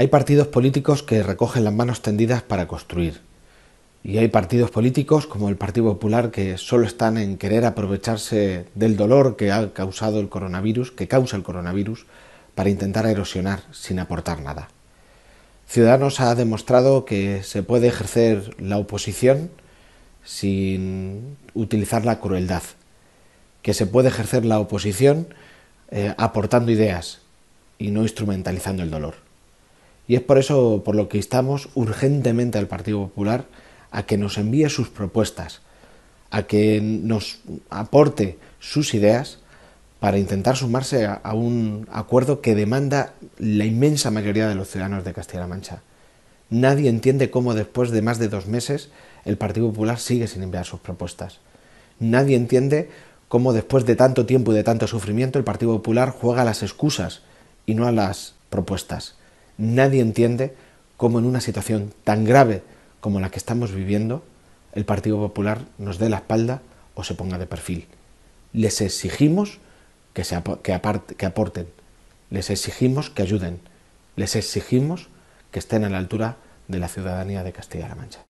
Hay partidos políticos que recogen las manos tendidas para construir. Y hay partidos políticos como el Partido Popular que solo están en querer aprovecharse del dolor que ha causado el coronavirus, que causa el coronavirus, para intentar erosionar sin aportar nada. Ciudadanos ha demostrado que se puede ejercer la oposición sin utilizar la crueldad, que se puede ejercer la oposición eh, aportando ideas y no instrumentalizando el dolor. Y es por eso por lo que instamos urgentemente al Partido Popular a que nos envíe sus propuestas, a que nos aporte sus ideas para intentar sumarse a, un acuerdo que demanda la inmensa mayoría de los ciudadanos de Castilla-La Mancha. Nadie entiende cómo después de más de dos meses el Partido Popular sigue sin enviar sus propuestas. Nadie entiende cómo después de tanto tiempo y de tanto sufrimiento el Partido Popular juega a las excusas y no a las propuestas. Nadie entiende cómo en una situación tan grave como la que estamos viviendo, el Partido Popular nos dé la espalda o se ponga de perfil. Les exigimos que, que aporten, les exigimos que ayuden, les exigimos que estén a la altura de la ciudadanía de Castilla-La Mancha.